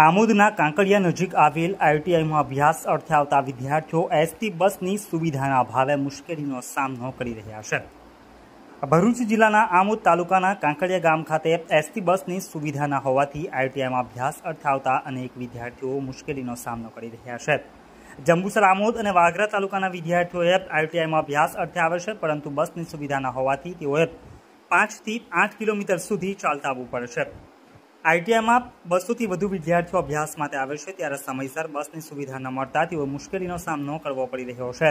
આમોદના કાંકડિયા નજીક આવેલ આઈટીઆઈમાં અભ્યાસ અર્થે આવતા વિદ્યાર્થીઓ એસટી બસની સુવિધાના અભાવે મુશ્કેલીનો સામનો કરી રહ્યા છે ભરૂચ જિલ્લાના આમોદ તાલુકાના કાંકડિયા ગામ ખાતે એસટી બસની સુવિધાના હોવાથી આઈટીઆઈમાં અભ્યાસ અર્થે આવતા અનેક વિદ્યાર્થીઓ મુશ્કેલીનો સામનો કરી રહ્યા છે જંબુસર આમોદ અને વાગરા તાલુકાના વિદ્યાર્થીઓએ આઈટીઆઈમાં અભ્યાસ અર્થે આવે છે પરંતુ બસની સુવિધાના હોવાથી તેઓએ પાંચથી આઠ કિલોમીટર સુધી ચાલતા આવવું પડે છે આઈટીઆઈમાં બસોથી વધુ વિદ્યાર્થીઓ અભ્યાસ માટે આવે છે ત્યારે સમયસર બસની સુવિધા ન મળતા તેઓ મુશ્કેલીનો સામનો કરવો પડી રહ્યો છે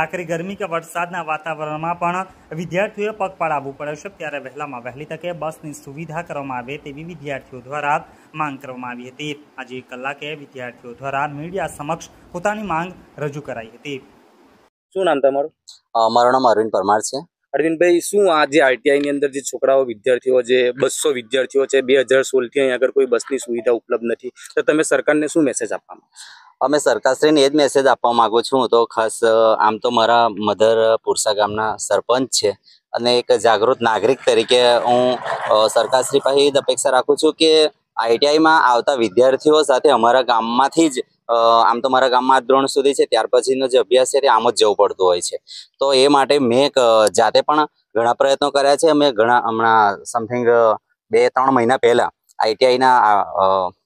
આખરે ગરમી કે વરસાદના વાતાવરણમાં પણ વિદ્યાર્થીઓએ પગપાળ પડે છે ત્યારે વહેલામાં વહેલી તકે બસની સુવિધા કરવામાં આવે તેવી વિદ્યાર્થીઓ દ્વારા માંગ કરવામાં આવી હતી આજે એક કલાકે વિદ્યાર્થીઓ દ્વારા મીડિયા સમક્ષ પોતાની માંગ રજૂ કરાઈ હતી શું નામ તમારું મારું નામ અરવિંદ પરમાર છે અરવિંદભાઈ શું આ જે આરટીઆઈની અંદર જે છોકરાઓ વિદ્યાર્થીઓ જે બસો વિદ્યાર્થીઓ છે બે હજાર સોળથી અહીંયા આગળ કોઈ બસની સુવિધા ઉપલબ્ધ નથી તો તમે સરકારને શું મેસેજ આપવા અમે સરકારશ્રીને એ જ મેસેજ આપવા માગું છું તો ખાસ આમ તો મારા મધર પુરસા ગામના સરપંચ છે અને એક જાગૃત નાગરિક તરીકે હું સરકારશ્રી પાસે એ જ અપેક્ષા રાખું છું કે આઈટીઆઈમાં આવતા વિદ્યાર્થીઓ સાથે અમારા ગામમાંથી જ આમ તો મારા ગામમાં ધોરણ સુધી છે ત્યાર પછીનો જે અભ્યાસ છે તે આમ જ જવું પડતું હોય છે તો એ માટે મેં જાતે પણ ઘણા પ્રયત્નો કર્યા છે મેં ઘણા હમણાં સમથિંગ બે ત્રણ મહિના પહેલાં આઈટીઆઈના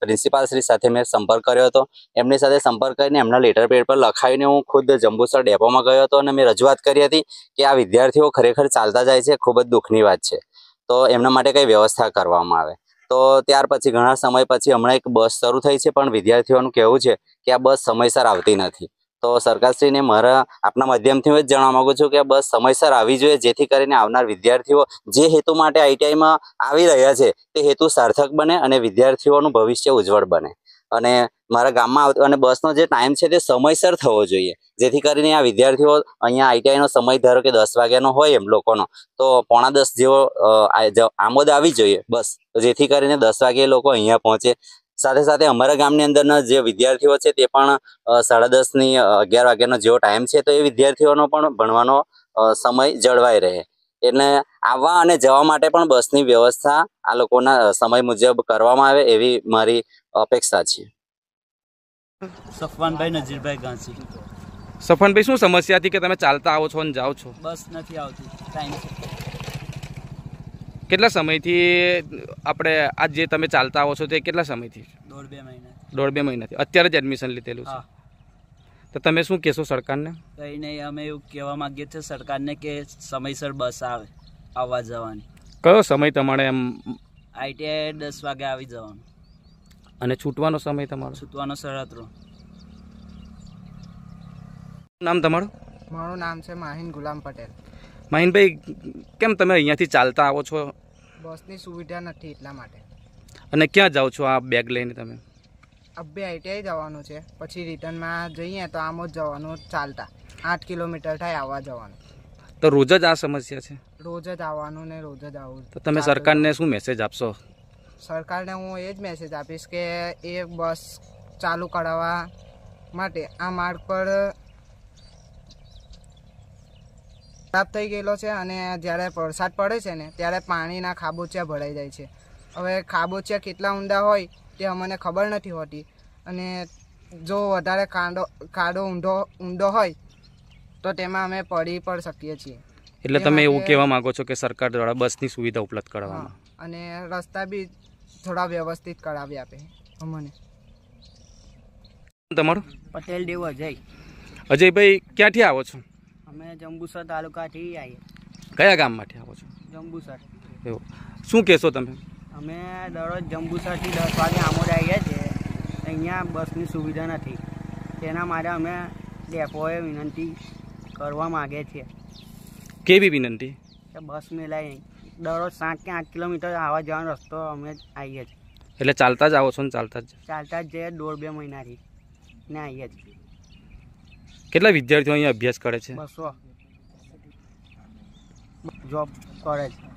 પ્રિન્સિપાલ શ્રી સાથે મેં સંપર્ક કર્યો હતો એમની સાથે સંપર્ક કરીને એમના લેટર પેડ પર લખાવીને હું ખુદ જંબુસર ડેપોમાં ગયો હતો અને મેં રજૂઆત કરી હતી કે આ વિદ્યાર્થીઓ ખરેખર ચાલતા જાય છે ખૂબ જ દુઃખની વાત છે તો એમના માટે કંઈ વ્યવસ્થા કરવામાં આવે તો ત્યાર પછી ઘણા સમય પછી હમણાં એક બસ શરૂ થઈ છે પણ વિદ્યાર્થીઓનું કહેવું છે કે આ બસ સમયસર આવતી નથી તો સરકારશ્રીને મારા આપના માધ્યમથી હું જ જણાવવા માગું છું કે આ બસ સમયસર આવી જોઈએ જેથી કરીને આવનાર વિદ્યાર્થીઓ જે હેતુ માટે આઈટીઆઈમાં આવી રહ્યા છે તે હેતુ સાર્થક બને અને વિદ્યાર્થીઓનું ભવિષ્ય ઉજ્જવળ બને અને મારા ગામમાં આવતો અને બસનો જે ટાઈમ છે તે સમયસર થવો જોઈએ જેથી કરીને આ વિદ્યાર્થીઓ અહીંયા આઈટીઆઈનો સમય ધારો કે દસ વાગ્યાનો હોય એમ લોકોનો તો પોણા દસ જેવો આમોદ આવી જોઈએ બસ જેથી કરીને દસ વાગે લોકો અહીંયા પહોંચે સાથે સાથે અમારા ગામની અંદરના જે વિદ્યાર્થીઓ છે તે પણ સાડા દસની અગિયાર વાગ્યાનો જેવો ટાઈમ છે તો એ વિદ્યાર્થીઓનો પણ ભણવાનો સમય જળવાઈ રહે એટલે આવવા અને જવા માટે પણ બસની વ્યવસ્થા આ લોકોના સમય મુજબ કરવામાં આવે એવી મારી અપેક્ષા છે સફવાનભાઈ નજીરભાઈ ગાંધી સફવાનભાઈ શું સમસ્યા હતી કે તમે ચાલતા આવો છો અને જાઓ છો બસ નથી આવતી ટાઈમ કેટલા સમયથી આપણે આજે તમે ચાલતા આવો છો તે કેટલા સમયથી દોઢ બે મહિના દોઢ બે મહિનાથી અત્યારે જ એડમિશન લીધેલું છે તો તમે શું કહેશો સરકારને કંઈ નહીં અમે એવું કહેવા માગીએ છીએ સરકારને કે સમયસર બસ આવે આવવા જવાની કયો સમય તમારે એમ આઈટીઆઈ દસ વાગે આવી જવાનું અને છૂટવાનો સમય તમારો છૂટવાનો સરાત્રો નામ તમારું મારું નામ છે માહિન ગુલામ પટેલ માહિનભાઈ કેમ તમે અહીંયાથી ચાલતા આવો છો બસની સુવિધા નથી એટલા માટે અને ક્યાં જાઓ છો આ બેગ લઈને તમે અબ્બે આઈટીઆઈ જવાનું છે પછી રિટર્નમાં જઈએ તો આમ જ જવાનું ચાલતા આઠ કિલોમીટર થાય આવવા જવાનું તો રોજ જ આ સમસ્યા છે રોજ જ આવવાનું ને રોજ જ આવવું તો તમે સરકારને શું મેસેજ આપશો સરકારને હું એ જ મેસેજ આપીશ કે એ બસ ચાલુ કરાવવા માટે આ માર્ગ પર ખરાબ થઈ ગયેલો છે અને જ્યારે વરસાદ પડે છે ને ત્યારે પાણીના ખાબોચિયા ભરાઈ જાય છે હવે ખાબોચિયા કેટલા ઊંડા હોય તે અમને ખબર નથી હોતી અને જો વધારે કાંડો કાડો ઊંડો ઊંડો હોય તો તેમાં અમે પડી પણ શકીએ છીએ એટલે તમે એવું કહેવા માંગો છો કે સરકાર દ્વારા બસની સુવિધા ઉપલબ્ધ કરવામાં અને રસ્તા બી થોડા વ્યવસ્થિત કરાવી આપે અમને તમારું પટેલ દેવ અજય અજયભાઈ ક્યાંથી આવો છો અમે જંબુસર તાલુકાથી આવીએ કયા ગામમાંથી આવો છો જંબુસર એવું શું કહેશો તમે અમે દરરોજ જંબુસરથી દસ વાગે આમોદ આવીએ છીએ અહીંયા બસની સુવિધા નથી તેના માટે અમે ડેપોએ વિનંતી કરવા માગીએ છીએ કેવી વિનંતી બસ મેલાય નહીં દરરોજ સાત કે આઠ કિલોમીટર આવવા જવાનો રસ્તો અમે આવીએ છીએ એટલે ચાલતા જ આવો છો ને ચાલતા જ ચાલતા જ જઈએ દોઢ બે મહિનાથી ને આવીએ છીએ કેટલા વિદ્યાર્થીઓ અહીંયા અભ્યાસ કરે છે બસો જોબ કરે છે